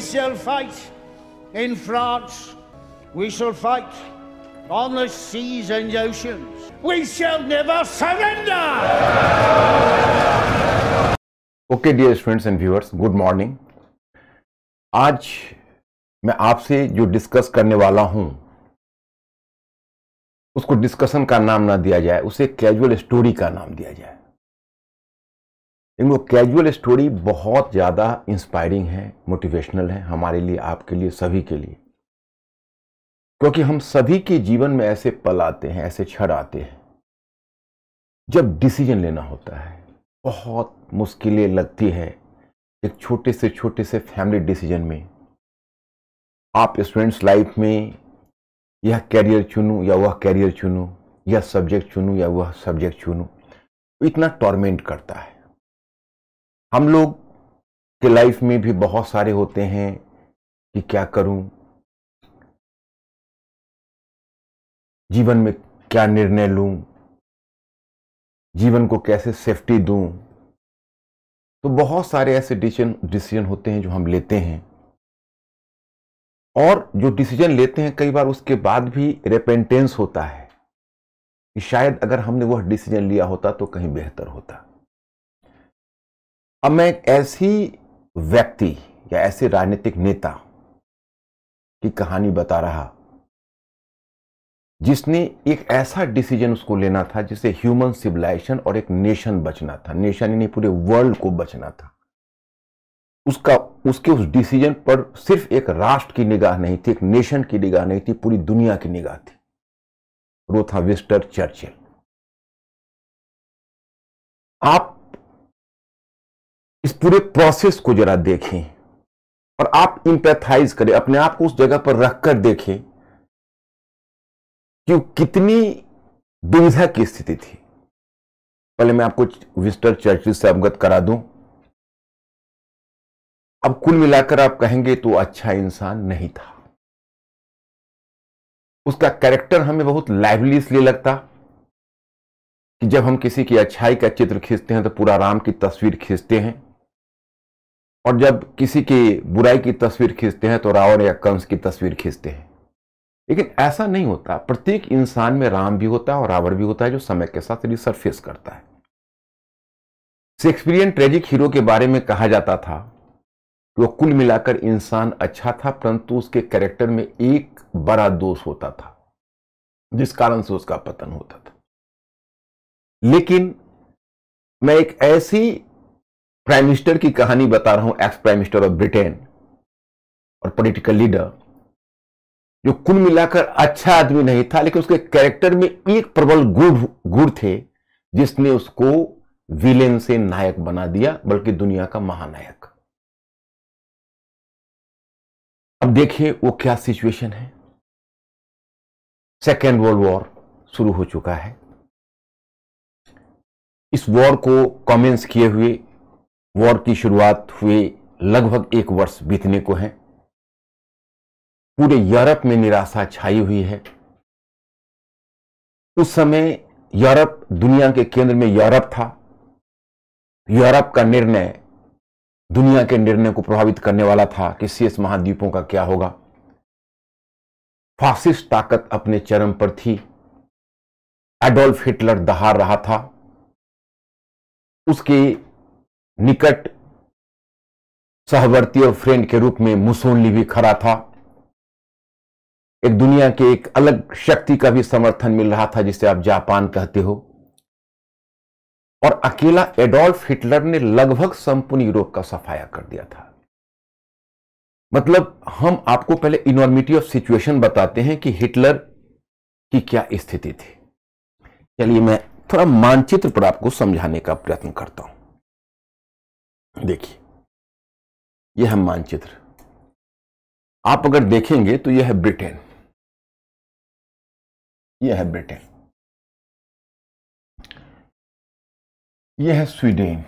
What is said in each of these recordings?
shall fight in France. We shall fight on the seas and oceans. We shall never surrender! Okay, dear friends and viewers, good morning. आज मैं आपसे जो discuss करने वाला हूं उसको डिस्कशन का नाम ना दिया जाए उसे कैजुअल स्टोरी का नाम दिया जाए इनको कैजुअल स्टोरी बहुत ज़्यादा इंस्पायरिंग है मोटिवेशनल है हमारे लिए आपके लिए सभी के लिए क्योंकि हम सभी के जीवन में ऐसे पल आते हैं ऐसे क्षण आते हैं जब डिसीजन लेना होता है बहुत मुश्किलें लगती है एक छोटे से छोटे से फैमिली डिसीजन में आप स्टूडेंट्स लाइफ में यह कैरियर चुनूं या वह कैरियर चुनूं यह सब्जेक्ट चुनूं या वह सब्जेक्ट चुनूं इतना टॉर्मेंट करता है हम लोग के लाइफ में भी बहुत सारे होते हैं कि क्या करूं जीवन में क्या निर्णय लूं जीवन को कैसे सेफ्टी दूं तो बहुत सारे ऐसे डिसीजन डिसीजन होते हैं जो हम लेते हैं और जो डिसीजन लेते हैं कई बार उसके बाद भी रेपेंटेंस होता है कि शायद अगर हमने वह डिसीजन लिया होता तो कहीं बेहतर होता अब मैं एक ऐसी व्यक्ति या ऐसे राजनीतिक नेता की कहानी बता रहा जिसने एक ऐसा डिसीजन उसको लेना था जिसे ह्यूमन सिविलाइजेशन और एक नेशन बचना था नेशन यानी पूरे वर्ल्ड को बचना था उसका उसके उस डिसीजन पर सिर्फ एक राष्ट्र की निगाह नहीं थी एक नेशन की निगाह नहीं थी पूरी दुनिया की निगाह थी रोथा विस्टर चर्चिल आप इस पूरे प्रोसेस को जरा देखें और आप इंपैथाइज करें अपने आप को उस जगह पर रखकर देखें कि कितनी दुविधा की स्थिति थी पहले मैं आपको विस्टर चर्चिल से अवगत करा दूं अब कुल मिलाकर आप कहेंगे तो अच्छा इंसान नहीं था उसका कैरेक्टर हमें बहुत लाइवली इसलिए लगता कि जब हम किसी की अच्छाई का चित्र खींचते हैं तो पूरा राम की तस्वीर खींचते हैं और जब किसी की बुराई की तस्वीर खींचते हैं तो रावण या कंस की तस्वीर खींचते हैं लेकिन ऐसा नहीं होता प्रत्येक इंसान में राम भी होता है और रावण भी होता है जो समय के साथ रिसरफेस करता है शेक्सपियरियन ट्रेजिक हीरो के बारे में कहा जाता था कि वह कुल मिलाकर इंसान अच्छा था परंतु उसके कैरेक्टर में एक बड़ा दोष होता था जिस कारण से उसका पतन होता था लेकिन मैं एक ऐसी प्राइम मिनिस्टर की कहानी बता रहा हूं ex prime minister of Britain और पॉलिटिकल लीडर जो कुल मिलाकर अच्छा आदमी नहीं था लेकिन उसके कैरेक्टर में एक प्रबल गुण गुण थे जिसने उसको विलेन से नायक बना दिया बल्कि दुनिया का महानायक अब देखिए वो क्या सिचुएशन है सेकेंड वर्ल्ड वॉर शुरू हो चुका है इस वॉर को कमेंस किए हुए वॉर की शुरुआत हुए लगभग एक वर्ष बीतने को है पूरे यूरोप में निराशा छाई हुई है उस समय यूरोप दुनिया के केंद्र में यूरोप था यूरोप का निर्णय दुनिया के निर्णय को प्रभावित करने वाला था कि शेष महाद्वीपों का क्या होगा फासिस्ट ताकत अपने चरम पर थी एडोल्फ हिटलर दहाड़ रहा था उसके निकट सहवर्ती और फ्रेंड के रूप में मुसोनली भी खड़ा था एक दुनिया के एक अलग शक्ति का भी समर्थन मिल रहा था जिसे आप जापान कहते हो और अकेला एडोल्फ हिटलर ने लगभग संपूर्ण यूरोप का सफाया कर दिया था मतलब हम आपको पहले इनॉर्मिटी ऑफ सिचुएशन बताते हैं कि हिटलर की क्या स्थिति थी चलिए मैं थोड़ा मानचित्र पर आपको समझाने का प्रयत्न करता हूं देखिए यह है मानचित्र आप अगर देखेंगे तो यह है ब्रिटेन यह है ब्रिटेन यह है स्वीडन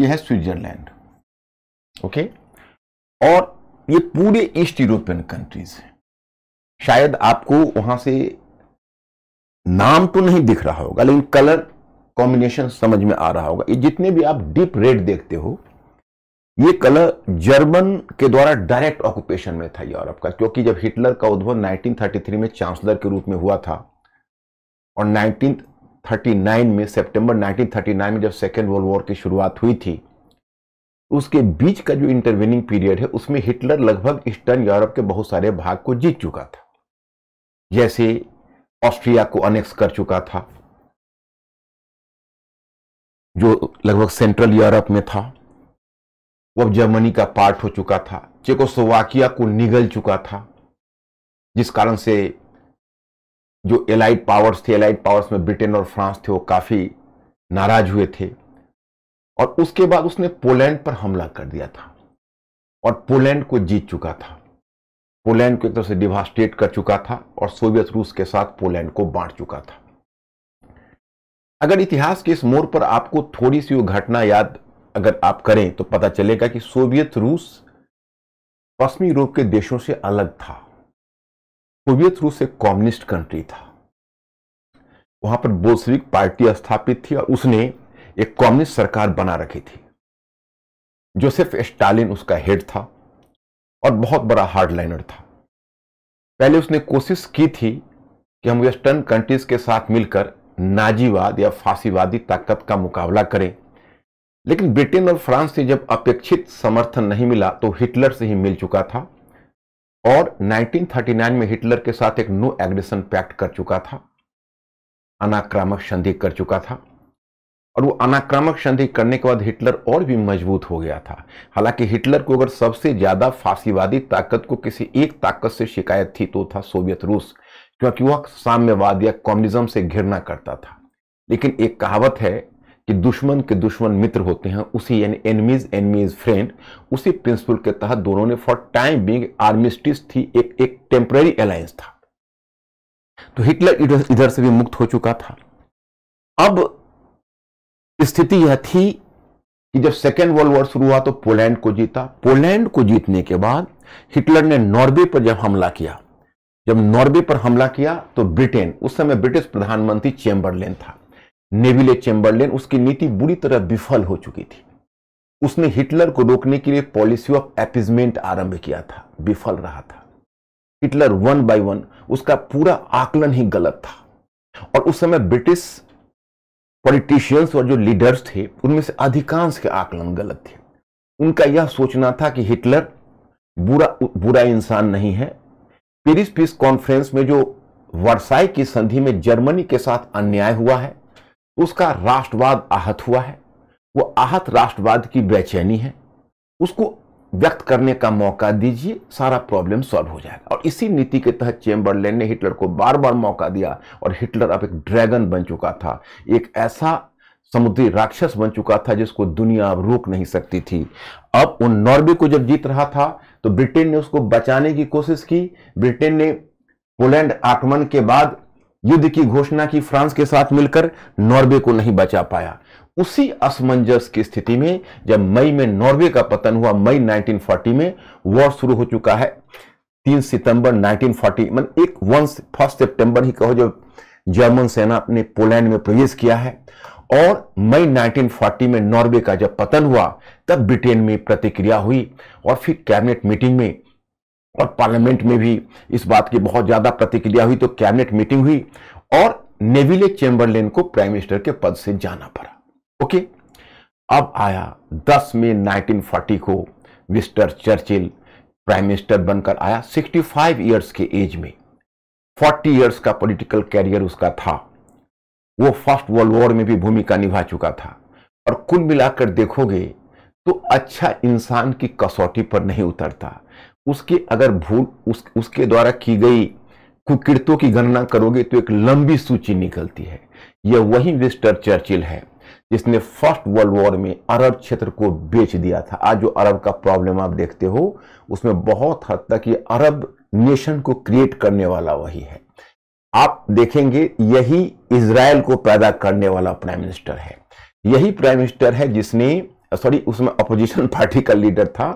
यह है स्विट्जरलैंड ओके और ये पूरे ईस्ट यूरोपियन कंट्रीज हैं शायद आपको वहां से नाम तो नहीं दिख रहा होगा लेकिन कलर कॉम्बिनेशन समझ में आ रहा होगा ये जितने भी आप डीप रेड देखते हो ये कलर जर्मन के द्वारा डायरेक्ट ऑक्यूपेशन में था यूरोप का क्योंकि जब हिटलर का उद्भव 1933 में चांसलर के रूप में हुआ था और 1939 में सितंबर 1939 में जब सेकेंड वर्ल्ड वॉर की शुरुआत हुई थी उसके बीच का जो इंटरवीनिंग पीरियड है उसमें हिटलर लगभग ईस्टर्न यूरोप के बहुत सारे भाग को जीत चुका था जैसे ऑस्ट्रिया को अनेक्स कर चुका था जो लगभग सेंट्रल यूरोप में था वह जर्मनी का पार्ट हो चुका था चेकोस्लोवाकिया को निगल चुका था जिस कारण से जो एलाइड पावर्स थे एलाइड पावर्स में ब्रिटेन और फ्रांस थे वो काफ़ी नाराज हुए थे और उसके बाद उसने पोलैंड पर हमला कर दिया था और पोलैंड को जीत चुका था पोलैंड को एक तरह से डिवास्टेट कर चुका था और सोवियत रूस के साथ पोलैंड को बांट चुका था अगर इतिहास के इस मोड़ पर आपको थोड़ी सी वो घटना याद अगर आप करें तो पता चलेगा कि सोवियत रूस पश्चिमी यूरोप के देशों से अलग था सोवियत रूस एक कम्युनिस्ट कंट्री था वहां पर बोल्सविक पार्टी स्थापित थी और उसने एक कम्युनिस्ट सरकार बना रखी थी जोसेफ स्टालिन उसका हेड था और बहुत बड़ा हार्डलाइनर था पहले उसने कोशिश की थी कि हम वेस्टर्न कंट्रीज के साथ मिलकर नाजीवाद या फांसीवादी ताकत का मुकाबला करें लेकिन ब्रिटेन और फ्रांस से जब अपेक्षित समर्थन नहीं मिला तो हिटलर से ही मिल चुका था और 1939 में हिटलर के साथ एक नो एग्रेशन पैक्ट कर चुका था अनाक्रामक संधि कर चुका था और वो अनाक्रामक संधि करने के बाद हिटलर और भी मजबूत हो गया था हालांकि हिटलर को अगर सबसे ज्यादा फांसीवादी ताकत को किसी एक ताकत से शिकायत थी तो था सोवियत रूस क्योंकि वह साम्यवाद या कम्युनिज्म से घिरना करता था लेकिन एक कहावत है कि दुश्मन के दुश्मन मित्र होते हैं उसी यानी एनिमीज एनिमीज फ्रेंड उसी प्रिंसिपल के तहत दोनों ने फॉर टाइम बींग आर्मिस्टिस थी एक एक टेम्पररी अलायंस था तो हिटलर इधर, इधर से भी मुक्त हो चुका था अब स्थिति यह थी कि जब सेकेंड वर्ल्ड वॉर शुरू हुआ तो पोलैंड को जीता पोलैंड को जीतने के बाद हिटलर ने नॉर्वे पर जब हमला किया जब नॉर्वे पर हमला किया तो ब्रिटेन उस समय ब्रिटिश प्रधानमंत्री चेंबरलेन था नेविले चेंबरलेन उसकी नीति बुरी तरह विफल हो चुकी थी उसने हिटलर को रोकने के लिए पॉलिसी ऑफ एपिजमेंट आरंभ किया था विफल रहा था हिटलर वन बाय वन उसका पूरा आकलन ही गलत था और उस समय ब्रिटिश पॉलिटिशियंस और जो लीडर्स थे उनमें से अधिकांश के आकलन गलत थे उनका यह सोचना था कि हिटलर बुरा बुरा इंसान नहीं है पेरिस पीस कॉन्फ्रेंस में जो वर्साई की संधि में जर्मनी के साथ अन्याय हुआ है उसका राष्ट्रवाद आहत हुआ है वो आहत राष्ट्रवाद की बेचैनी है उसको व्यक्त करने का मौका दीजिए सारा प्रॉब्लम सॉल्व हो जाएगा और इसी नीति के तहत चेम्बरलेन ने हिटलर को बार बार मौका दिया और हिटलर अब एक ड्रैगन बन चुका था एक ऐसा समुद्री राक्षस बन चुका था जिसको दुनिया अब रोक नहीं सकती थी अब उन नॉर्वे को जब जीत रहा था तो ब्रिटेन ने उसको बचाने की कोशिश की ब्रिटेन ने पोलैंड आक्रमण के बाद युद्ध की घोषणा की फ्रांस के साथ मिलकर नॉर्वे को नहीं बचा पाया उसी असमंजस की स्थिति में जब मई में नॉर्वे का पतन हुआ मई 1940 में वॉर शुरू हो चुका है 3 सितंबर 1940 मतलब एक वन फर्स्ट सितंबर ही कहो जब जर्मन सेना ने पोलैंड में प्रवेश किया है और मई 1940 में नॉर्वे का जब पतन हुआ तब ब्रिटेन में प्रतिक्रिया हुई और फिर कैबिनेट मीटिंग में और पार्लियामेंट में भी इस बात की बहुत ज़्यादा प्रतिक्रिया हुई तो कैबिनेट मीटिंग हुई और नेविले चेंबरलेन को प्राइम मिनिस्टर के पद से जाना पड़ा ओके अब आया 10 मई 1940 को विस्टर चर्चिल प्राइम मिनिस्टर बनकर आया 65 इयर्स के एज में 40 इयर्स का पॉलिटिकल कैरियर उसका था वो फर्स्ट वर्ल्ड वॉर में भी भूमिका निभा चुका था और कुल मिलाकर देखोगे तो अच्छा इंसान की कसौटी पर नहीं उतरता उसके अगर भूल उस उसके द्वारा की गई कुकृतों की गणना करोगे तो एक लंबी सूची निकलती है यह वही विस्टर चर्चिल है जिसने फर्स्ट वर्ल्ड वॉर में अरब क्षेत्र को बेच दिया था आज जो अरब का प्रॉब्लम आप देखते हो उसमें बहुत हद तक ये अरब नेशन को क्रिएट करने वाला वही है आप देखेंगे यही इसराइल को पैदा करने वाला प्राइम मिनिस्टर है यही प्राइम मिनिस्टर है जिसने सॉरी उसमें अपोजिशन पार्टी का लीडर था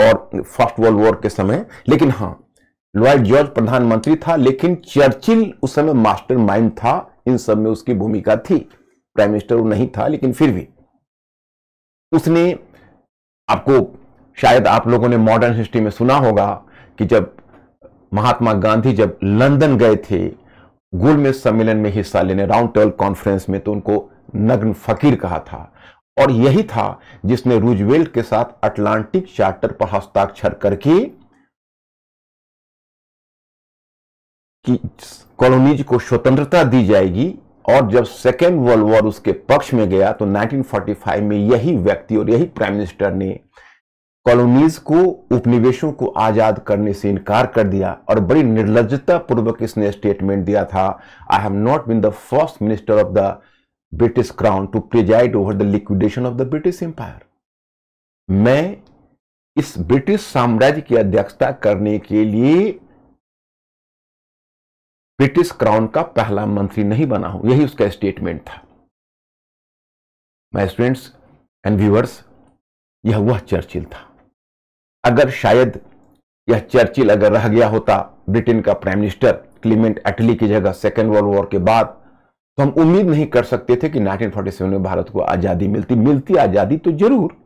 और फर्स्ट वर्ल्ड वॉर के समय लेकिन हाँ लॉयड जॉर्ज प्रधानमंत्री था लेकिन चर्चिल उस समय मास्टरमाइंड था इन सब में उसकी भूमिका थी प्राइम मिनिस्टर वो नहीं था लेकिन फिर भी उसने आपको शायद आप लोगों ने मॉडर्न हिस्ट्री में सुना होगा कि जब महात्मा गांधी जब लंदन गए थे गोलमेज सम्मेलन में हिस्सा लेने राउंड टेबल कॉन्फ्रेंस में तो उनको नग्न फकीर कहा था और यही था जिसने रूजवेल्ट के साथ अटलांटिक चार्टर पर हस्ताक्षर करके कि कॉलोनीज को स्वतंत्रता दी जाएगी और जब सेकेंड वर्ल्ड वॉर उसके पक्ष में गया तो 1945 में यही व्यक्ति और यही प्राइम मिनिस्टर ने कॉलोनीज को उपनिवेशों को आजाद करने से इनकार कर दिया और बड़ी निर्लजता पूर्वक इसने स्टेटमेंट दिया था I have not been the first minister of the British crown to preside over the liquidation of the British empire मैं इस ब्रिटिश साम्राज्य की अध्यक्षता करने के लिए ब्रिटिश क्राउन का पहला मंत्री नहीं बना हूं यही उसका स्टेटमेंट था माई स्टूडेंट्स एंड व्यूअर्स यह वह चर्चिल था अगर शायद यह चर्चिल अगर रह गया होता ब्रिटेन का प्राइम मिनिस्टर क्लीमेंट एटली की जगह सेकेंड वर्ल्ड वॉर के बाद तो हम उम्मीद नहीं कर सकते थे कि 1947 में भारत को आज़ादी मिलती मिलती आज़ादी तो जरूर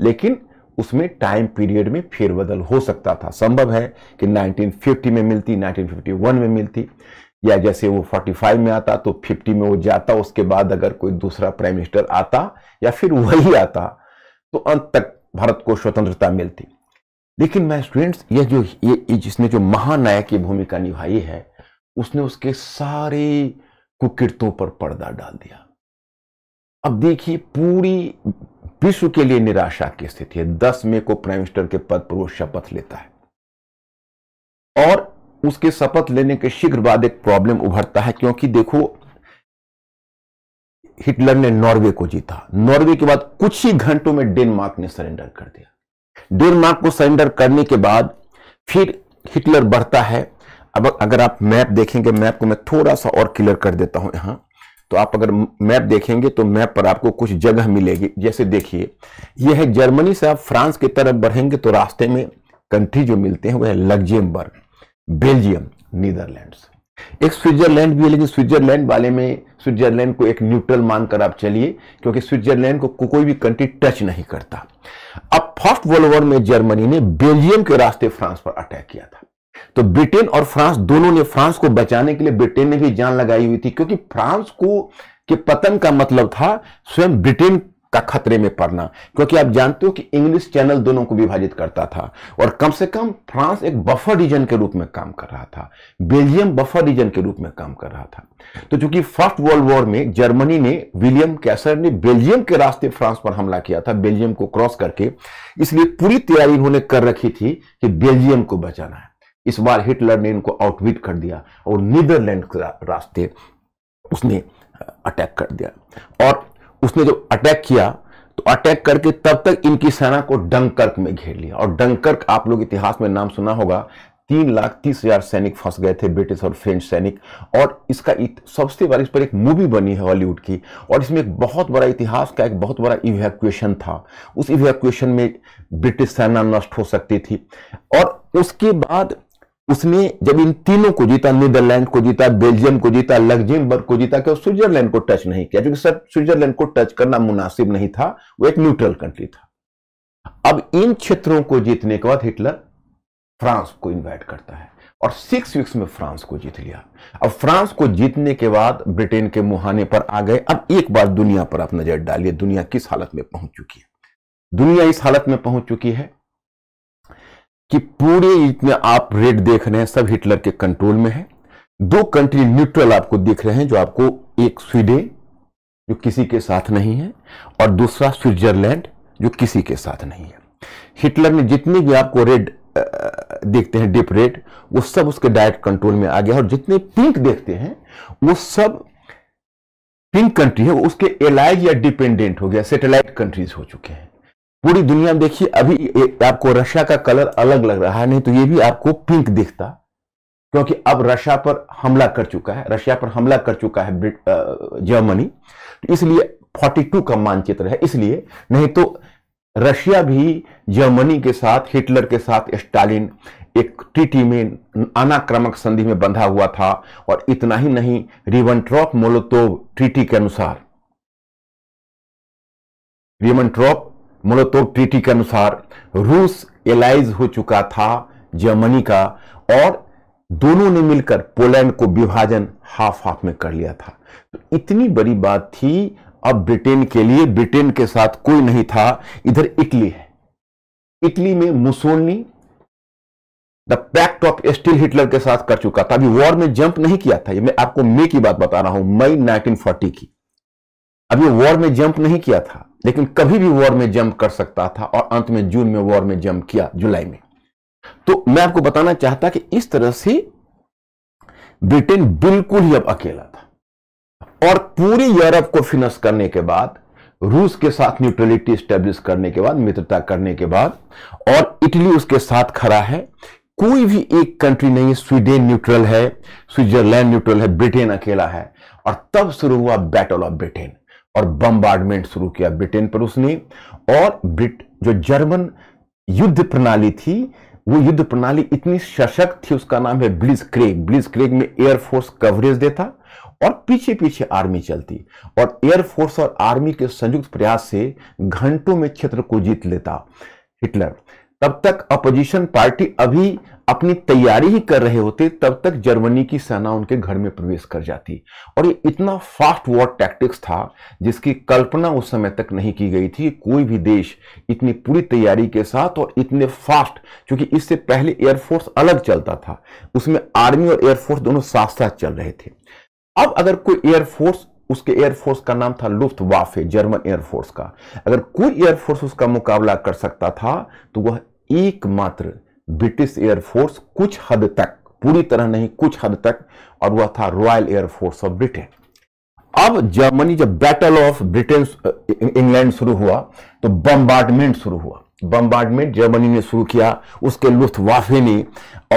लेकिन उसमें टाइम पीरियड में फेरबदल हो सकता था संभव है कि 1950 में मिलती 1951 में मिलती या जैसे वो 45 में आता तो 50 में वो जाता उसके बाद अगर कोई दूसरा प्राइम मिनिस्टर आता या फिर वही आता तो अंत तक भारत को स्वतंत्रता मिलती लेकिन मैं स्टूडेंट्स यह जो ये जिसने जो महानायक की भूमिका निभाई है उसने उसके सारे कुकृतों पर पर्दा डाल दिया अब देखिए पूरी विश्व के लिए निराशा की स्थिति है दस मई को प्राइम मिनिस्टर के पद पर वो शपथ लेता है और उसके शपथ लेने के शीघ्र बाद एक प्रॉब्लम उभरता है क्योंकि देखो हिटलर ने नॉर्वे को जीता नॉर्वे के बाद कुछ ही घंटों में डेनमार्क ने सरेंडर कर दिया डेनमार्क को सरेंडर करने के बाद फिर हिटलर बढ़ता है अब अगर आप मैप देखेंगे मैप को मैं थोड़ा सा और क्लियर कर देता हूं यहां तो आप अगर मैप देखेंगे तो मैप पर आपको कुछ जगह मिलेगी जैसे देखिए यह है जर्मनी से आप फ्रांस की तरफ बढ़ेंगे तो रास्ते में कंट्री जो मिलते हैं वह है लग्जेमबर्ग बेल्जियम नीदरलैंड्स एक स्विट्जरलैंड भी है लेकिन स्विट्जरलैंड वाले में स्विट्जरलैंड को एक न्यूट्रल मानकर आप चलिए क्योंकि स्विट्जरलैंड को कोई भी कंट्री टच नहीं करता अब फर्स्ट वर्ल्ड वॉर में जर्मनी ने बेल्जियम के रास्ते फ्रांस पर अटैक किया था तो ब्रिटेन और फ्रांस दोनों ने फ्रांस को बचाने के लिए ब्रिटेन ने भी जान लगाई हुई थी क्योंकि फ्रांस को के पतन का मतलब था स्वयं ब्रिटेन का खतरे में पड़ना क्योंकि आप जानते हो कि इंग्लिश चैनल दोनों को विभाजित करता था और कम से कम फ्रांस एक बफर रीजन के रूप में काम कर रहा था बेल्जियम बफर रीजन के रूप में काम कर रहा था तो चूंकि फर्स्ट वर्ल्ड वॉर में जर्मनी ने विलियम कैसर ने बेल्जियम के रास्ते फ्रांस पर हमला किया था बेल्जियम को क्रॉस करके इसलिए पूरी तैयारी इन्होंने कर रखी थी कि बेल्जियम को बचाना है इस बार हिटलर ने इनको आउटविट कर दिया और नीदरलैंड के रास्ते उसने अटैक कर दिया और उसने जब अटैक किया तो अटैक करके तब तक इनकी सेना को डंकर्क में घेर लिया और डंकर्क आप लोग इतिहास में नाम सुना होगा तीन लाख तीस हजार सैनिक फंस गए थे ब्रिटिश और फ्रेंच सैनिक और इसका सबसे बड़ा इस पर एक मूवी बनी है हॉलीवुड की और इसमें एक बहुत बड़ा इतिहास का एक बहुत बड़ा इवैक्यूएशन था उस इवैक्यूएशन में ब्रिटिश सेना नष्ट हो सकती थी और उसके बाद उसने जब इन तीनों को जीता नीदरलैंड को जीता बेल्जियम को जीता लग्जमबर्ग को जीता क्या स्विट्जरलैंड को टच नहीं किया क्योंकि सर स्विट्जरलैंड को टच करना मुनासिब नहीं था वो एक न्यूट्रल कंट्री था अब इन क्षेत्रों को जीतने के बाद हिटलर फ्रांस को इन्वाइट करता है और सिक्स वीक्स में फ्रांस को जीत लिया अब फ्रांस को जीतने के बाद ब्रिटेन के मुहाने पर आ गए अब एक बार दुनिया पर आप नजर डालिए दुनिया किस हालत में पहुंच चुकी है दुनिया इस हालत में पहुंच चुकी है कि पूरे जितने आप रेट देख रहे हैं सब हिटलर के कंट्रोल में है दो कंट्री न्यूट्रल आपको दिख रहे हैं जो आपको एक स्वीडन जो किसी के साथ नहीं है और दूसरा स्विट्जरलैंड जो किसी के साथ नहीं है हिटलर ने जितने भी आपको रेड देखते हैं डिप रेड वो सब उसके डायरेक्ट कंट्रोल में आ गया और जितने पिंक देखते हैं वो सब पिंक कंट्री है उसके एलाइज या डिपेंडेंट हो गया सेटेलाइट कंट्रीज हो चुके हैं पूरी दुनिया में देखिए अभी आपको रशिया का कलर अलग लग रहा है नहीं तो ये भी आपको पिंक दिखता क्योंकि अब रशिया पर हमला कर चुका है रशिया पर हमला कर चुका है जर्मनी तो इसलिए 42 का मानचित्र है इसलिए नहीं तो रशिया भी जर्मनी के साथ हिटलर के साथ स्टालिन एक ट्रीटी में अनाक्रमक संधि में बंधा हुआ था और इतना ही नहीं ट्रॉप मोलोतोव ट्रीटी के अनुसार ट्रॉप मोलोतोव ट्रीटी के अनुसार रूस एलाइज हो चुका था जर्मनी का और दोनों ने मिलकर पोलैंड को विभाजन हाफ हाफ में कर लिया था तो इतनी बड़ी बात थी अब ब्रिटेन के लिए ब्रिटेन के साथ कोई नहीं था इधर इटली है इटली में Mussolini the pact of steel Hitler के साथ कर चुका था अभी वॉर में जंप नहीं किया था ये मैं आपको मई की बात बता रहा हूं मई 1940 की अभी वॉर में जंप नहीं किया था लेकिन कभी भी वॉर में जंप कर सकता था और अंत में जून में वॉर में जंप किया जुलाई में तो मैं आपको बताना चाहता कि इस तरह से ब्रिटेन बिल्कुल ही अब अकेला था और पूरी यूरोप को फिनस करने के बाद रूस के साथ न्यूट्रलिटी स्टेब्लिश करने के बाद मित्रता करने के बाद और इटली उसके साथ खड़ा है कोई भी एक कंट्री नहीं स्वीडन न्यूट्रल है स्विट्जरलैंड न्यूट्रल है ब्रिटेन अकेला है और तब शुरू हुआ बैटल ऑफ ब्रिटेन और बम्बार्डमेंट शुरू किया ब्रिटेन पर उसने और ब्रिट जो जर्मन युद्ध प्रणाली थी वो युद्ध प्रणाली इतनी सशक्त थी उसका नाम है ब्लिज क्रेग ब्लिज क्रेग में एयरफोर्स कवरेज देता और पीछे पीछे आर्मी चलती और एयरफोर्स और आर्मी के संयुक्त प्रयास से घंटों में क्षेत्र को जीत लेता हिटलर तब तक अपोजिशन पार्टी अभी अपनी तैयारी ही कर रहे होते तब तक जर्मनी की सेना उनके घर में प्रवेश कर जाती और ये इतना फास्ट वॉर टैक्टिक्स था जिसकी कल्पना उस समय तक नहीं की गई थी कोई भी देश इतनी पूरी तैयारी के साथ और इतने फास्ट क्योंकि इससे पहले एयरफोर्स अलग चलता था उसमें आर्मी और एयरफोर्स दोनों साथ साथ चल रहे थे अब अगर कोई एयरफोर्स उसके एयरफोर्स का नाम था लुफ्त वाफे जर्मन एयरफोर्स का अगर कोई एयरफोर्स उसका मुकाबला कर सकता था तो वह एकमात्र ब्रिटिश एयरफोर्स कुछ हद तक पूरी तरह नहीं कुछ हद तक और वह था रॉयल एयरफोर्स ऑफ ब्रिटेन अब जर्मनी जब बैटल ऑफ ब्रिटेन इंग्लैंड शुरू हुआ तो बम्बार्डमेंट शुरू हुआ बम्बार्डमेंट जर्मनी ने शुरू किया उसके लुफ्त वाफे ने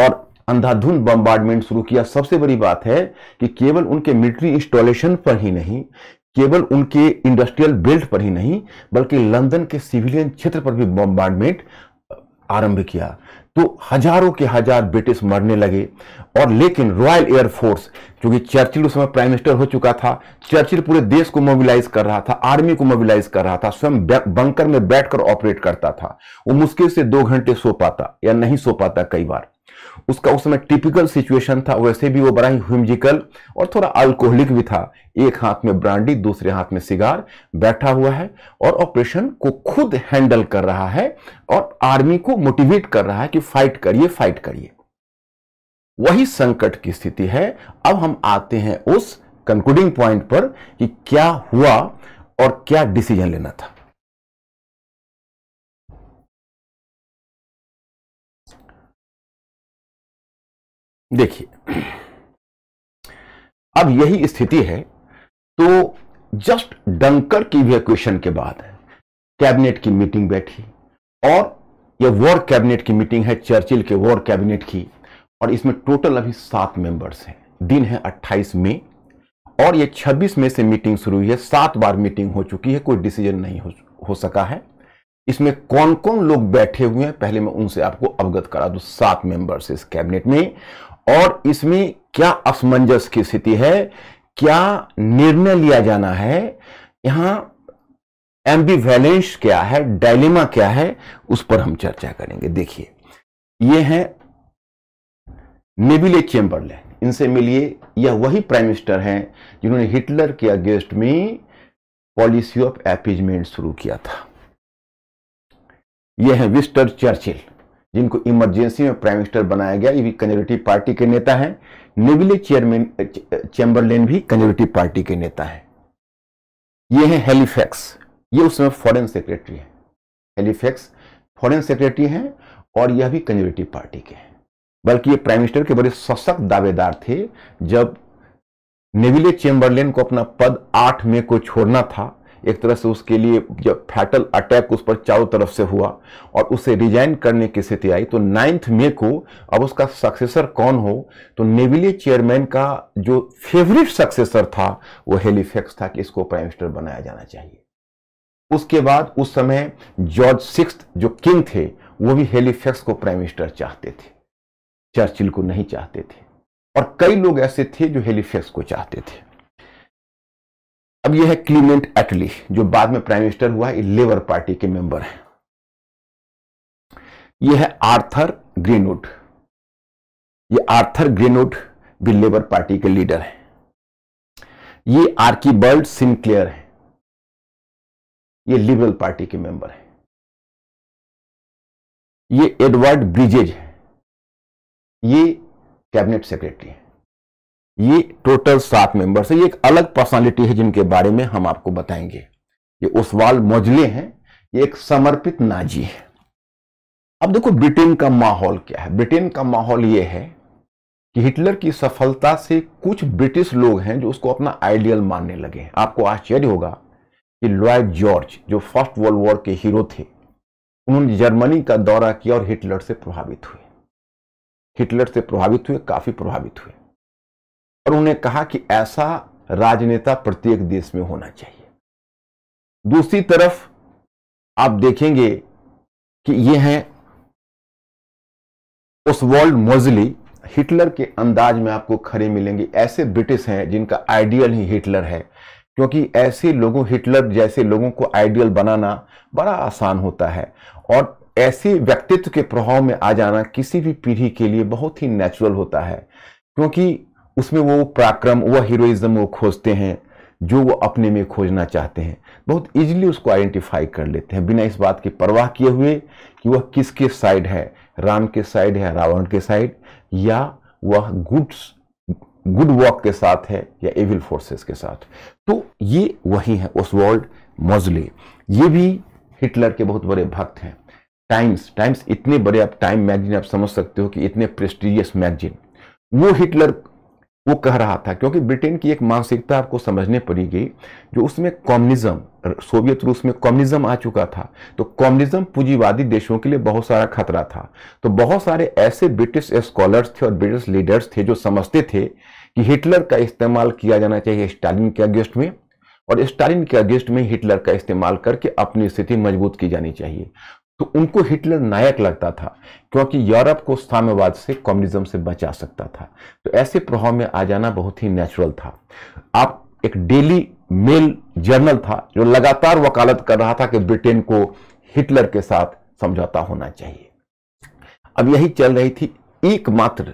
और अंधाधुंध बम्बार्डमेंट शुरू किया सबसे बड़ी बात है कि केवल उनके मिलिट्री इंस्टॉलेशन पर ही नहीं केवल उनके इंडस्ट्रियल बेल्ट पर ही नहीं बल्कि लंदन के सिविलियन क्षेत्र पर भी बम्बार्डमेंट आरंभ किया तो हजारों के हजार ब्रिटिश मरने लगे और लेकिन रॉयल एयरफोर्स क्योंकि चर्चिल उस समय प्राइम मिनिस्टर हो चुका था चर्चिल पूरे देश को मोबिलाइज कर रहा था आर्मी को मोबिलाइज कर रहा था स्वयं बंकर में बैठकर ऑपरेट करता था वो मुश्किल से दो घंटे सो पाता या नहीं सो पाता कई बार उसका उस समय टिपिकल सिचुएशन था वैसे भी वो बड़ा ही ह्यूमजिकल और थोड़ा अल्कोहलिक भी था एक हाथ में ब्रांडी दूसरे हाथ में सिगार बैठा हुआ है और ऑपरेशन को खुद हैंडल कर रहा है और आर्मी को मोटिवेट कर रहा है कि फाइट करिए फाइट करिए वही संकट की स्थिति है अब हम आते हैं उस कंक्लूडिंग पॉइंट पर कि क्या हुआ और क्या डिसीजन लेना था देखिए अब यही स्थिति है तो जस्ट डंकर की भी क्वेश्चन के बाद कैबिनेट की मीटिंग बैठी और यह वॉर कैबिनेट की मीटिंग है चर्चिल के वॉर कैबिनेट की और इसमें टोटल अभी सात मेंबर्स हैं दिन है 28 मई और ये 26 मई से मीटिंग शुरू हुई है सात बार मीटिंग हो चुकी है कोई डिसीजन नहीं हो, हो सका है इसमें कौन कौन लोग बैठे हुए हैं पहले मैं उनसे आपको अवगत करा दू सात मेंबर्स इस कैबिनेट में और इसमें क्या असमंजस की स्थिति है क्या निर्णय लिया जाना है यहां वैलेंस क्या है डायलेमा क्या है उस पर हम चर्चा करेंगे देखिए ये है नेबिले चेम्बरलैन इनसे मिलिए यह वही प्राइम मिनिस्टर हैं जिन्होंने हिटलर के अगेंस्ट में पॉलिसी ऑफ एपीजमेंट शुरू किया था यह है विस्टर चर्चिल जिनको इमरजेंसी में प्राइम मिनिस्टर बनाया गया ये भी कंजर्वेटिव पार्टी के नेता हैं नेविले चेयरमैन चैम्बरलेन भी कंजर्वेटिव पार्टी के नेता हैं ये हैं हेलीफैक्स ये उस समय फॉरेन सेक्रेटरी हैं हेलीफैक्स फॉरेन सेक्रेटरी हैं और यह भी कंजर्वेटिव पार्टी के हैं बल्कि ये प्राइम मिनिस्टर के बड़े सशक्त दावेदार थे जब नेविले चेम्बरलेन को अपना पद आठ मई को छोड़ना था एक तरह से उसके लिए जब फैटल अटैक उस पर चारों तरफ से हुआ और उसे रिजाइन करने की स्थिति आई तो नाइन्थ मे को अब उसका सक्सेसर कौन हो तो नेविले चेयरमैन का जो फेवरेट सक्सेसर था वो हेलीफेक्स था कि इसको प्राइम मिनिस्टर बनाया जाना चाहिए उसके बाद उस समय जॉर्ज सिक्स जो किंग थे वो भी हेलीफेक्स को प्राइम मिनिस्टर चाहते थे चर्चिल को नहीं चाहते थे और कई लोग ऐसे थे जो हेलीफेक्स को चाहते थे अब यह है क्लीमेंट एटली जो बाद में प्राइम मिनिस्टर हुआ है लेबर पार्टी के मेंबर हैं यह है आर्थर ग्रीनवुड ये आर्थर ग्रीनवुड भी लेबर पार्टी के लीडर हैं ये आर्कीबर्ड सिंक्लेयर है ये लिबरल पार्टी के मेंबर हैं ये एडवर्ड ब्रिजेज है ये कैबिनेट सेक्रेटरी है ये टोटल सात मेंबर्स है ये एक अलग पर्सनालिटी है जिनके बारे में हम आपको बताएंगे ये उसवाल मोजले हैं ये एक समर्पित नाजी है अब देखो ब्रिटेन का माहौल क्या है ब्रिटेन का माहौल ये है कि हिटलर की सफलता से कुछ ब्रिटिश लोग हैं जो उसको अपना आइडियल मानने लगे हैं आपको आश्चर्य होगा कि लॉयड जॉर्ज जो फर्स्ट वर्ल्ड वॉर के हीरो थे उन्होंने जर्मनी का दौरा किया और हिटलर से प्रभावित हुए हिटलर से प्रभावित हुए काफी प्रभावित हुए और उन्हें कहा कि ऐसा राजनेता प्रत्येक देश में होना चाहिए दूसरी तरफ आप देखेंगे कि ये हैं उस वर्ल्ड मोजली हिटलर के अंदाज में आपको खड़े मिलेंगे ऐसे ब्रिटिश हैं जिनका आइडियल ही हिटलर है क्योंकि ऐसे लोगों हिटलर जैसे लोगों को आइडियल बनाना बड़ा आसान होता है और ऐसे व्यक्तित्व के प्रभाव में आ जाना किसी भी पीढ़ी के लिए बहुत ही नेचुरल होता है क्योंकि उसमें वो पराक्रम वह हीरोइज्म वो खोजते हैं जो वो अपने में खोजना चाहते हैं बहुत इजीली उसको आइडेंटिफाई कर लेते हैं बिना इस बात की परवाह किए हुए कि वह किसके साइड है राम के साइड है रावण के साइड या वह गुड्स गुड वर्क के साथ है या एविल फोर्सेस के साथ तो ये वही है उस वर्ल्ड मोजले ये भी हिटलर के बहुत बड़े भक्त हैं टाइम्स टाइम्स इतने बड़े आप टाइम मैगजीन आप समझ सकते हो कि इतने प्रेस्टिजियस मैगजीन वो हिटलर वो कह रहा था क्योंकि ब्रिटेन की एक मानसिकता आपको समझने पड़ेगी जो उसमें कम्युनिज्म सोवियत रूस में कम्युनिज्म आ चुका था तो कम्युनिज्म पूंजीवादी देशों के लिए बहुत सारा खतरा था तो बहुत सारे ऐसे ब्रिटिश स्कॉलर्स थे और ब्रिटिश लीडर्स थे जो समझते थे कि हिटलर का इस्तेमाल किया जाना चाहिए स्टालिन के अगेंस्ट में और स्टालिन के अगेंस्ट में हिटलर का इस्तेमाल करके अपनी स्थिति मजबूत की जानी चाहिए तो उनको हिटलर नायक लगता था क्योंकि यूरोप को साम्यवाद से कम्युनिज्म से बचा सकता था तो ऐसे प्रभाव में आ जाना बहुत ही नेचुरल था आप एक डेली मेल जर्नल था जो लगातार वकालत कर रहा था कि ब्रिटेन को हिटलर के साथ समझौता होना चाहिए अब यही चल रही थी एकमात्र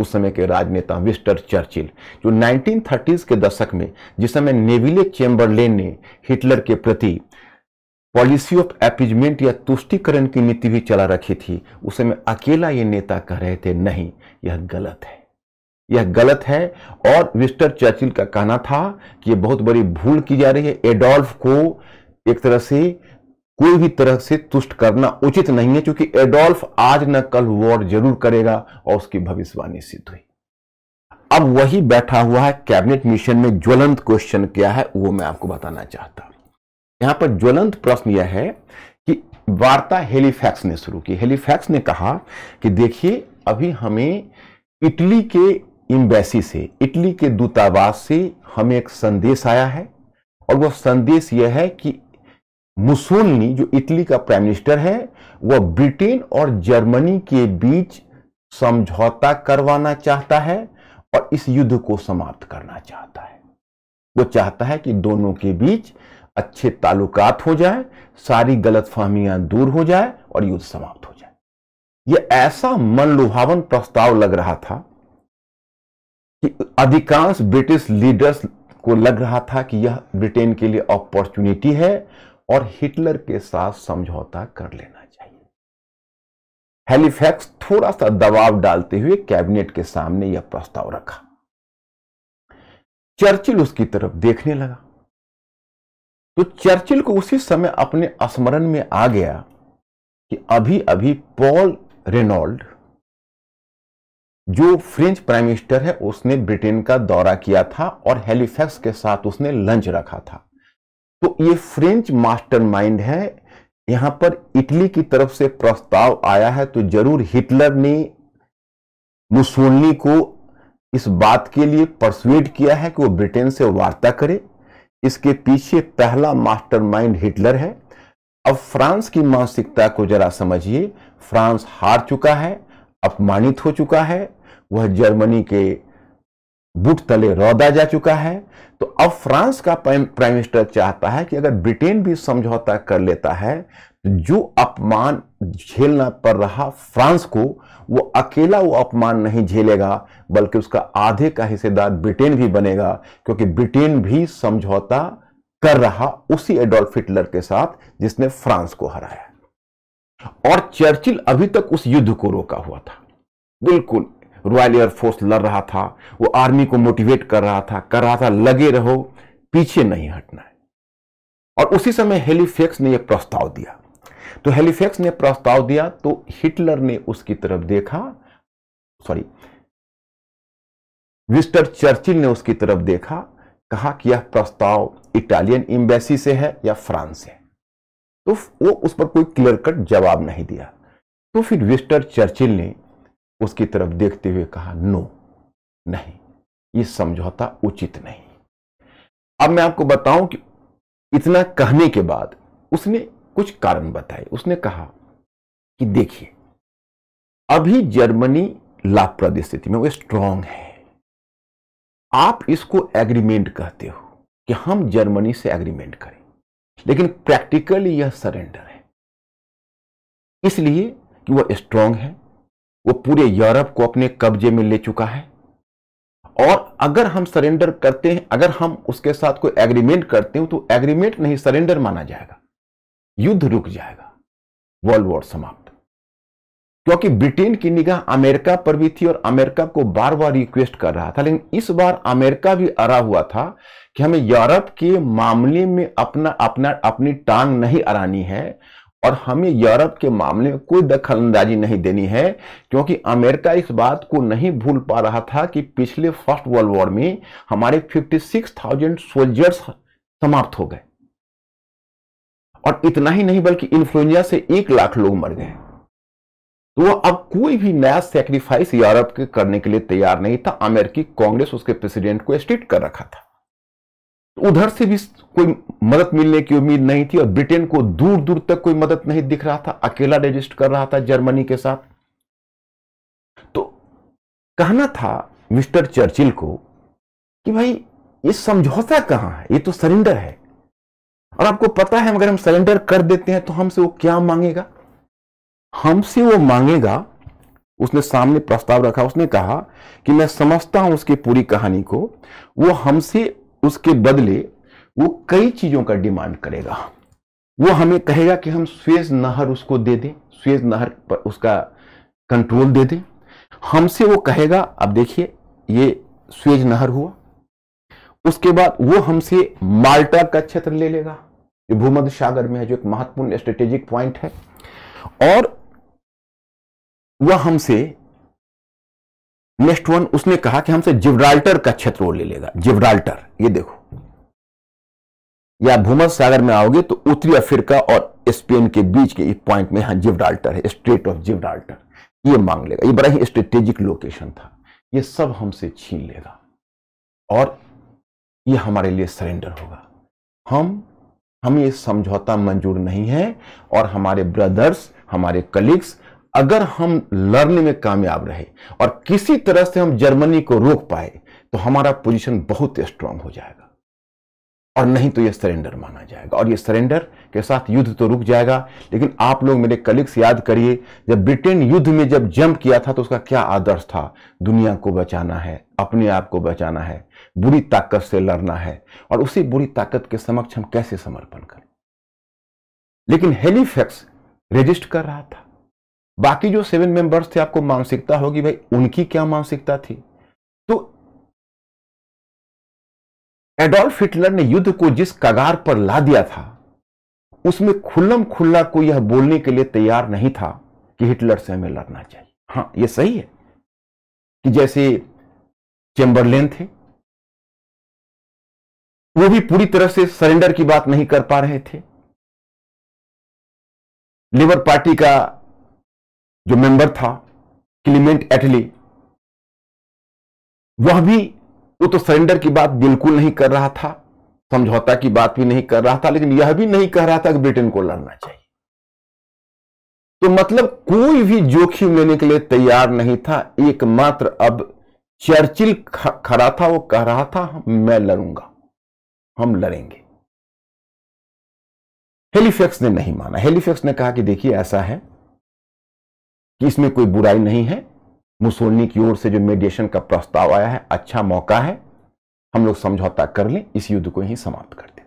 उस समय के राजनेता विस्टर चर्चिल जो 1930s के दशक में जिस समय नेविले चेम्बरलेन ने हिटलर के प्रति पॉलिसी ऑफ एपीजमेंट या तुष्टिकरण की नीति भी चला रखी थी उस समय अकेला ये नेता कह रहे थे नहीं यह गलत है यह गलत है और विस्टर चर्चिल का कहना था कि यह बहुत बड़ी भूल की जा रही है एडोल्फ को एक तरह से कोई भी तरह से तुष्ट करना उचित नहीं है क्योंकि एडोल्फ आज न कल वॉर जरूर करेगा और उसकी भविष्यवाणी सिद्ध हुई अब वही बैठा हुआ है कैबिनेट मिशन में ज्वलंत क्वेश्चन क्या है वो मैं आपको बताना चाहता हूं यहां पर ज्वलंत प्रश्न यह है कि वार्ता हेलीफैक्स ने शुरू की हेलीफैक्स ने कहा कि देखिए अभी हमें इटली के एम्बेसी से इटली के दूतावास से हमें एक संदेश आया है और वह संदेश यह है कि मुसोलनी जो इटली का प्राइम मिनिस्टर है वह ब्रिटेन और जर्मनी के बीच समझौता करवाना चाहता है और इस युद्ध को समाप्त करना चाहता है वो चाहता है कि दोनों के बीच अच्छे तालुकात हो जाए सारी गलत फहमियां दूर हो जाए और युद्ध समाप्त हो जाए यह ऐसा मन लुभावन प्रस्ताव लग रहा था कि अधिकांश ब्रिटिश लीडर्स को लग रहा था कि यह ब्रिटेन के लिए अपॉर्चुनिटी है और हिटलर के साथ समझौता कर लेना चाहिए हेलीफैक्स थोड़ा सा दबाव डालते हुए कैबिनेट के सामने यह प्रस्ताव रखा चर्चिल उसकी तरफ देखने लगा तो चर्चिल को उसी समय अपने स्मरण में आ गया कि अभी अभी पॉल रेनॉल्ड जो फ्रेंच प्राइम मिनिस्टर है उसने ब्रिटेन का दौरा किया था और हेलीफैक्स के साथ उसने लंच रखा था तो ये फ्रेंच मास्टरमाइंड है यहां पर इटली की तरफ से प्रस्ताव आया है तो जरूर हिटलर ने मुसोलनी को इस बात के लिए परसुएट किया है कि वो ब्रिटेन से वार्ता करे इसके पीछे पहला मास्टरमाइंड हिटलर है अब फ्रांस की मानसिकता को जरा समझिए फ्रांस हार चुका है अपमानित हो चुका है वह जर्मनी के बुट तले रौदा जा चुका है तो अब फ्रांस का प्राइम मिनिस्टर चाहता है कि अगर ब्रिटेन भी समझौता कर लेता है तो जो अपमान झेलना पड़ रहा फ्रांस को वो अकेला वो अपमान नहीं झेलेगा बल्कि उसका आधे का हिस्सेदार ब्रिटेन भी बनेगा क्योंकि ब्रिटेन भी समझौता कर रहा उसी एडोल्फ हिटलर के साथ जिसने फ्रांस को हराया और चर्चिल अभी तक उस युद्ध को रोका हुआ था बिल्कुल रॉयल एयरफोर्स लड़ रहा था वो आर्मी को मोटिवेट कर रहा था कर रहा था लगे रहो पीछे नहीं हटना है और उसी समय हेलीफेक्स ने एक प्रस्ताव दिया तो हेलीफेक्स ने प्रस्ताव दिया तो हिटलर ने उसकी तरफ देखा सॉरी विस्टर चर्चिल ने उसकी तरफ देखा कहा कि यह प्रस्ताव इटालियन एम्बेसी से है या फ्रांस से तो वो उस पर कोई क्लियर कट जवाब नहीं दिया तो फिर विस्टर चर्चिल ने उसकी तरफ देखते हुए कहा नो नहीं ये समझौता उचित नहीं अब मैं आपको बताऊं कि इतना कहने के बाद उसने कुछ कारण बताए उसने कहा कि देखिए अभी जर्मनी लाभप्रद स्थिति में वो स्ट्रांग है आप इसको एग्रीमेंट कहते हो कि हम जर्मनी से एग्रीमेंट करें लेकिन प्रैक्टिकली यह सरेंडर है इसलिए कि वह स्ट्रांग है वो पूरे यूरोप को अपने कब्जे में ले चुका है और अगर हम सरेंडर करते हैं अगर हम उसके साथ कोई एग्रीमेंट करते हैं तो एग्रीमेंट नहीं सरेंडर माना जाएगा युद्ध रुक जाएगा वर्ल्ड वॉर समाप्त क्योंकि ब्रिटेन की निगाह अमेरिका पर भी थी और अमेरिका को बार बार रिक्वेस्ट कर रहा था लेकिन इस बार अमेरिका भी अरा हुआ था कि हमें यूरोप के मामले में अपना अपना अपनी टांग नहीं अड़ानी है और हमें यूरोप के मामले में कोई दखल अंदाजी नहीं देनी है क्योंकि अमेरिका इस बात को नहीं भूल पा रहा था कि पिछले फर्स्ट वर्ल्ड वॉर में हमारे 56,000 सोल्जर्स समाप्त हो गए और इतना ही नहीं बल्कि इन्फ्लुएंजा से एक लाख लोग मर गए तो वह अब कोई भी नया सेक्रीफाइस यूरोप के करने के लिए तैयार नहीं था अमेरिकी कांग्रेस उसके प्रेसिडेंट को स्टेट कर रखा था तो उधर से भी कोई मदद मिलने की उम्मीद नहीं थी और ब्रिटेन को दूर दूर तक कोई मदद नहीं दिख रहा था अकेला रजिस्ट कर रहा था जर्मनी के साथ तो कहना था मिस्टर चर्चिल को कि भाई ये समझौता कहां है ये तो सरेंडर है और आपको पता है अगर हम सरेंडर कर देते हैं तो हमसे वो क्या मांगेगा हमसे वो मांगेगा उसने सामने प्रस्ताव रखा उसने कहा कि मैं समझता हूं उसकी पूरी कहानी को वो हमसे उसके बदले वो कई चीजों का डिमांड करेगा वो हमें कहेगा कि हम स्वेज नहर उसको दे दें स्वेज नहर पर उसका कंट्रोल दे दें हमसे वो कहेगा अब देखिए ये स्वेज नहर हुआ उसके बाद वो हमसे माल्टा का क्षेत्र ले लेगा जो भूमध्य सागर में है जो एक महत्वपूर्ण स्ट्रेटेजिक पॉइंट है और वह हमसे नेक्स्ट वन उसने कहा कि हमसे जिब्राल्टर का क्षेत्र ले लेगा जिब्राल्टर ये देखो या भूमध सागर में आओगे तो उत्तरी अफ्रीका और स्पेन के बीच के एक पॉइंट में यहां जिब्राल्टर है स्ट्रेट ऑफ जिब्राल्टर ये मांग लेगा ये बड़ा ही स्ट्रेटेजिक लोकेशन था ये सब हमसे छीन लेगा और ये हमारे लिए सरेंडर होगा हम हमें ये समझौता मंजूर नहीं है और हमारे ब्रदर्स हमारे कलीग्स अगर हम लर्न में कामयाब रहे और किसी तरह से हम जर्मनी को रोक पाए तो हमारा पोजीशन बहुत स्ट्रांग हो जाएगा और नहीं तो यह सरेंडर माना जाएगा और यह सरेंडर के साथ युद्ध तो रुक जाएगा लेकिन आप लोग मेरे कलिग्स याद करिए जब ब्रिटेन युद्ध में जब जंप किया था तो उसका क्या आदर्श था दुनिया को बचाना है अपने आप को बचाना है बुरी ताकत से लड़ना है और उसी बुरी ताकत के समक्ष हम कैसे समर्पण करें लेकिन हेलीफैक्स रेजिस्ट कर रहा था बाकी जो सेवन मेंबर्स थे आपको मानसिकता होगी भाई उनकी क्या मानसिकता थी तो एडोल्फ हिटलर ने युद्ध को जिस कगार पर ला दिया था उसमें खुल्लम खुल्ला को यह बोलने के लिए तैयार नहीं था कि हिटलर से हमें लड़ना चाहिए हाँ यह सही है कि जैसे चेंबरलेन थे वो भी पूरी तरह से सरेंडर की बात नहीं कर पा रहे थे लेबर पार्टी का जो मेंबर था क्लीमेंट एटली वह भी वो तो सरेंडर की बात बिल्कुल नहीं कर रहा था समझौता की बात भी नहीं कर रहा था लेकिन यह भी नहीं कह रहा था कि ब्रिटेन को लड़ना चाहिए तो मतलब कोई भी जोखिम लेने के लिए तैयार नहीं था एकमात्र अब चर्चिल खड़ा था वो कह रहा था मैं लड़ूंगा हम लड़ेंगे हेलीफेक्स ने नहीं माना हेलीफेक्स ने कहा कि देखिए ऐसा है कि इसमें कोई बुराई नहीं है मुसोलनी की ओर से जो मेडिएशन का प्रस्ताव आया है अच्छा मौका है हम लोग समझौता कर लें इस युद्ध को ही समाप्त कर दें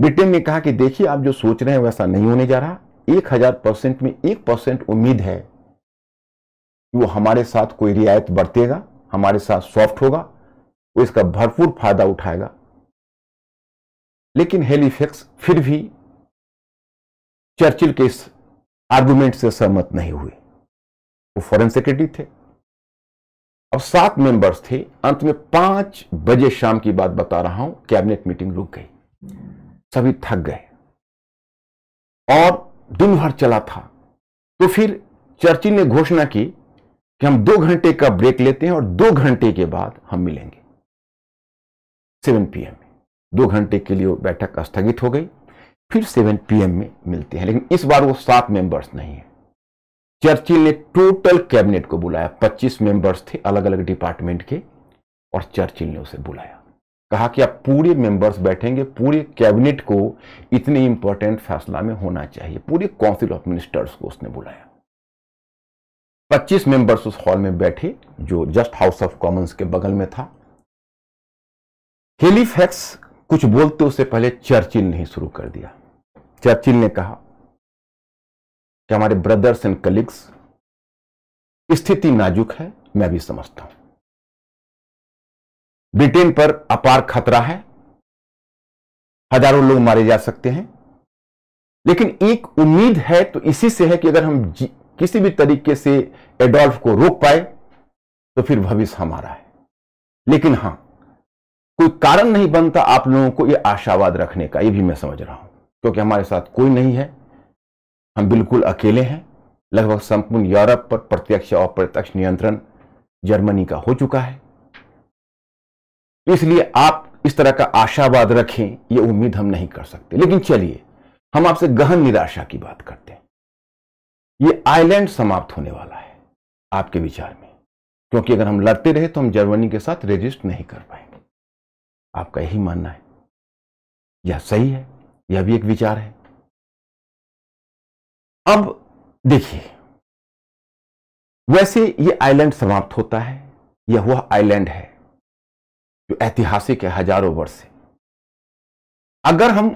ब्रिटेन ने कहा कि देखिए आप जो सोच रहे हैं वैसा नहीं होने जा रहा एक हजार परसेंट में एक परसेंट उम्मीद है कि वो हमारे साथ कोई रियायत बरतेगा हमारे साथ सॉफ्ट होगा वो इसका भरपूर फायदा उठाएगा लेकिन हेलीफेक्स फिर भी चर्चिल के इस आर्गुमेंट से सहमत नहीं हुए वो फॉरेन सेक्रेटरी थे अब सात मेंबर्स थे अंत में पांच बजे शाम की बात बता रहा हूं कैबिनेट मीटिंग रुक गई सभी थक गए और दिन भर चला था तो फिर चर्चिल ने घोषणा की कि हम दो घंटे का ब्रेक लेते हैं और दो घंटे के बाद हम मिलेंगे सेवन पीएम दो घंटे के लिए बैठक स्थगित हो गई फिर 7 पीएम में मिलते हैं लेकिन इस बार वो सात मेंबर्स नहीं है चर्चिल ने टोटल कैबिनेट को बुलाया 25 मेंबर्स थे अलग अलग डिपार्टमेंट के और चर्चिल ने उसे बुलाया कहा कि आप पूरे मेंबर्स बैठेंगे पूरे कैबिनेट को इतने इंपॉर्टेंट फैसला में होना चाहिए पूरे काउंसिल ऑफ मिनिस्टर्स को उसने बुलाया 25 मेंबर्स उस हॉल में बैठे जो जस्ट हाउस ऑफ कॉमन्स के बगल में था हेलीफैक्स कुछ बोलते उससे पहले चर्चिल ने शुरू कर दिया चर्चिल ने कहा कि हमारे ब्रदर्स एंड कलीग्स स्थिति नाजुक है मैं भी समझता हूं ब्रिटेन पर अपार खतरा है हजारों लोग मारे जा सकते हैं लेकिन एक उम्मीद है तो इसी से है कि अगर हम किसी भी तरीके से एडोल्फ को रोक पाए तो फिर भविष्य हमारा है लेकिन हां कोई कारण नहीं बनता आप लोगों को यह आशावाद रखने का यह भी मैं समझ रहा हूं क्योंकि हमारे साथ कोई नहीं है हम बिल्कुल अकेले हैं लगभग संपूर्ण यूरोप पर प्रत्यक्ष और प्रत्यक्ष नियंत्रण जर्मनी का हो चुका है इसलिए आप इस तरह का आशावाद रखें यह उम्मीद हम नहीं कर सकते लेकिन चलिए हम आपसे गहन निराशा की बात करते हैं यह आइलैंड समाप्त होने वाला है आपके विचार में क्योंकि अगर हम लड़ते रहे तो हम जर्मनी के साथ रजिस्ट नहीं कर पाए आपका यही मानना है यह सही है यह भी एक विचार है अब देखिए वैसे यह आइलैंड समाप्त होता है यह वह आइलैंड है जो ऐतिहासिक है हजारों वर्ष से अगर हम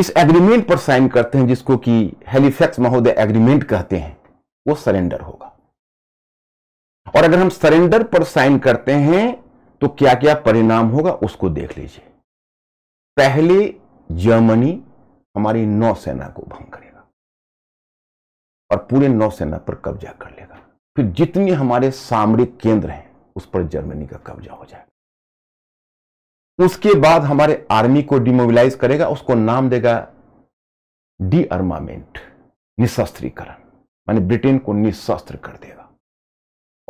इस एग्रीमेंट पर साइन करते हैं जिसको कि हेलीफैक्स महोदय एग्रीमेंट कहते हैं वो सरेंडर होगा और अगर हम सरेंडर पर साइन करते हैं तो क्या क्या परिणाम होगा उसको देख लीजिए पहले जर्मनी हमारी नौसेना को भंग करेगा और पूरे नौसेना पर कब्जा कर लेगा फिर जितने हमारे सामरिक केंद्र हैं उस पर जर्मनी का कब्जा हो जाएगा उसके बाद हमारे आर्मी को डिमोबिलाइज करेगा उसको नाम देगा डी अर्मामेंट निशस्त्रीकरण माने ब्रिटेन को निशस्त्र कर देगा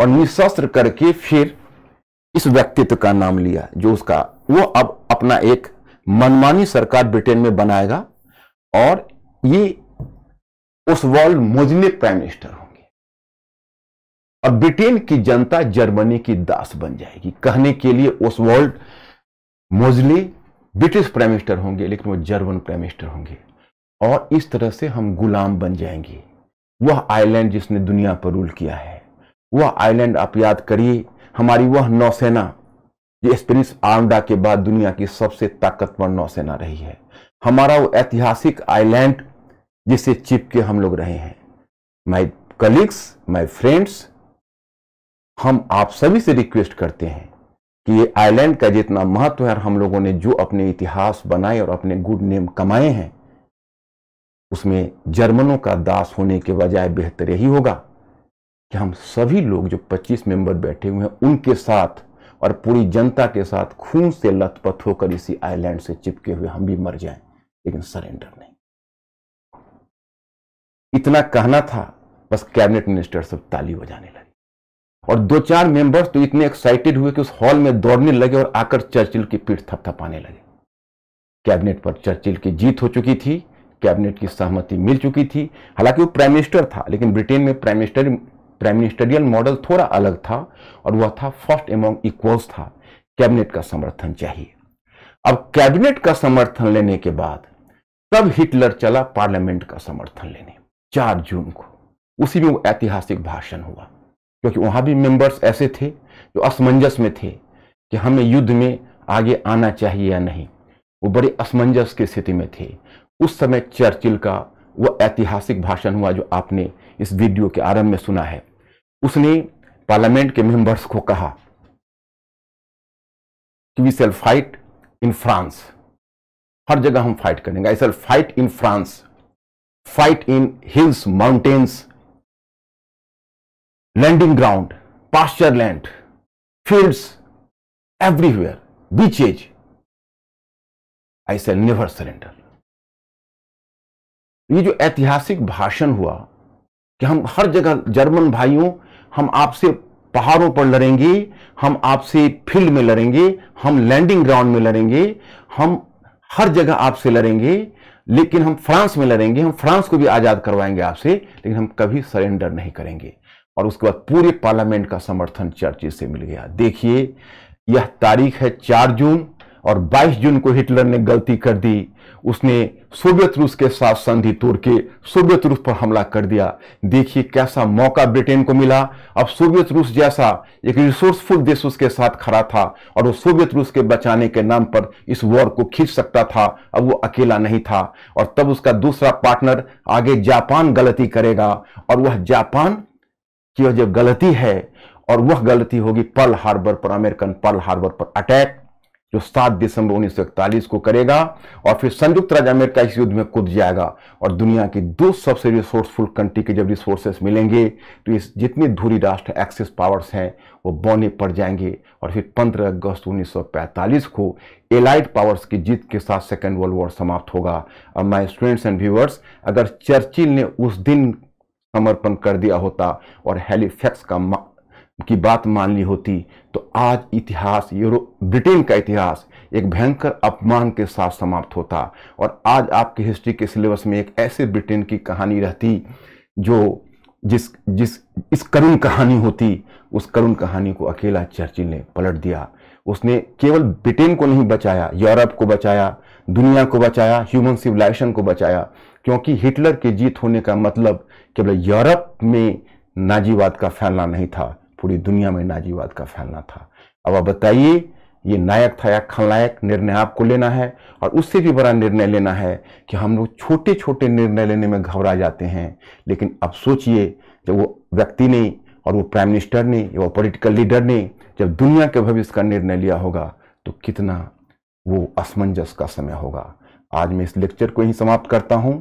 और निशस्त्र करके फिर इस व्यक्तित्व का नाम लिया जो उसका वो अब अपना एक मनमानी सरकार ब्रिटेन में बनाएगा और ये उस वर्ल्ड मोजने प्राइम मिनिस्टर होंगे और ब्रिटेन की जनता जर्मनी की दास बन जाएगी कहने के लिए उस वर्ल्ड मोजली ब्रिटिश प्राइम मिनिस्टर होंगे लेकिन वो जर्मन प्राइम मिनिस्टर होंगे और इस तरह से हम गुलाम बन जाएंगे वह आइलैंड जिसने दुनिया पर रूल किया है वह आइलैंड आप याद करिए हमारी वह नौसेना जो स्पेनिश आर्मडा के बाद दुनिया की सबसे ताकतवर नौसेना रही है हमारा वो ऐतिहासिक आइलैंड जिसे चिपके हम लोग रहे हैं माय कलीग्स माय फ्रेंड्स हम आप सभी से रिक्वेस्ट करते हैं कि ये आइलैंड का जितना महत्व है हम लोगों ने जो अपने इतिहास बनाए और अपने गुड नेम कमाए हैं उसमें जर्मनों का दास होने के बजाय बेहतर यही होगा कि हम सभी लोग जो 25 मेंबर बैठे हुए हैं उनके साथ और पूरी जनता के साथ खून से लथपथ होकर इसी आइलैंड से चिपके हुए हम भी मर जाएं लेकिन सरेंडर नहीं इतना कहना था बस कैबिनेट मिनिस्टर सब ताली बजाने लगे और दो चार मेंबर्स तो इतने एक्साइटेड हुए कि उस हॉल में दौड़ने लगे और आकर चर्चिल की पीठ थपथपाने लगे कैबिनेट पर चर्चिल की जीत हो चुकी थी कैबिनेट की सहमति मिल चुकी थी हालांकि वो प्राइम मिनिस्टर था लेकिन ब्रिटेन में prime minister prime ministerial model थोड़ा अलग था और वह था फर्स्ट एमोंग इक्वल्स था कैबिनेट का समर्थन चाहिए अब कैबिनेट का समर्थन लेने के बाद तब हिटलर चला पार्लियामेंट का समर्थन लेने चार जून को उसी में वो ऐतिहासिक भाषण हुआ क्योंकि वहां भी मेंबर्स ऐसे थे जो असमंजस में थे कि हमें युद्ध में आगे आना चाहिए या नहीं वो बड़े असमंजस की स्थिति में थे उस समय चर्चिल का वह ऐतिहासिक भाषण हुआ जो आपने इस वीडियो के आरंभ में सुना है उसने पार्लियामेंट के मेंबर्स को कहा कि we shall fight in France हर जगह हम फाइट करेंगे I shall fight in France fight in hills mountains landing ground pasture land everywhere beaches I shall never surrender ये जो ऐतिहासिक भाषण हुआ कि हम हर जगह जर्मन भाइयों हम आपसे पहाड़ों पर लड़ेंगे हम आपसे फील्ड में लड़ेंगे हम लैंडिंग ग्राउंड में लड़ेंगे हम हर जगह आपसे लड़ेंगे लेकिन हम फ्रांस में लड़ेंगे हम फ्रांस को भी आज़ाद करवाएंगे आपसे लेकिन हम कभी सरेंडर नहीं करेंगे और उसके बाद पूरे पार्लियामेंट का समर्थन चर्चे से मिल गया देखिए यह तारीख है चार जून और 22 जून को हिटलर ने गलती कर दी उसने सोवियत रूस के साथ संधि तोड़ के सोवियत रूस पर हमला कर दिया देखिए कैसा मौका ब्रिटेन को मिला अब सोवियत रूस जैसा एक रिसोर्सफुल देश उसके साथ खड़ा था और वो सोवियत रूस के बचाने के नाम पर इस वॉर को खींच सकता था अब वो अकेला नहीं था और तब उसका दूसरा पार्टनर आगे जापान गलती करेगा और वह जापान की जो गलती है और वह गलती होगी पर्ल हार्बर पर अमेरिकन पर्ल हार्बर पर अटैक जो 7 दिसंबर उन्नीस को करेगा और फिर संयुक्त राज्य अमेरिका इस युद्ध में कूद जाएगा और दुनिया की दो सबसे रिसोर्सफुल कंट्री के जब रिसोर्सेस मिलेंगे तो इस जितनी धूरी राष्ट्र एक्सिस पावर्स हैं वो बौने पड़ जाएंगे और फिर 15 अगस्त 1945 को एलाइड पावर्स की जीत के साथ सेकेंड वर्ल्ड वॉर समाप्त होगा अब माई स्टूडेंट्स एंड व्यूवर्स अगर चर्चिल ने उस दिन समर्पण कर दिया होता और हेलीफैक्स का की बात माननी होती तो आज इतिहास यूरोप ब्रिटेन का इतिहास एक भयंकर अपमान के साथ समाप्त होता और आज आपके हिस्ट्री के सिलेबस में एक ऐसे ब्रिटेन की कहानी रहती जो जिस जिस इस करुण कहानी होती उस करुण कहानी को अकेला चर्चिल ने पलट दिया उसने केवल ब्रिटेन को नहीं बचाया यूरोप को बचाया दुनिया को बचाया ह्यूमन सिविलाइजेशन को बचाया क्योंकि हिटलर के जीत होने का मतलब केवल यूरोप में नाजीवाद का फैलना नहीं था पूरी दुनिया में नाजीवाद का फैलना था अब आप बताइए ये नायक था या खलनायक निर्णय आपको लेना है और उससे भी बड़ा निर्णय लेना है कि हम लोग छोटे छोटे निर्णय लेने में घबरा जाते हैं लेकिन अब सोचिए जब वो व्यक्ति ने और वो प्राइम मिनिस्टर ने या वो पॉलिटिकल लीडर ने जब दुनिया के भविष्य का निर्णय लिया होगा तो कितना वो असमंजस का समय होगा आज मैं इस लेक्चर को ही समाप्त करता हूँ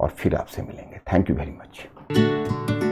और फिर आपसे मिलेंगे थैंक यू वेरी मच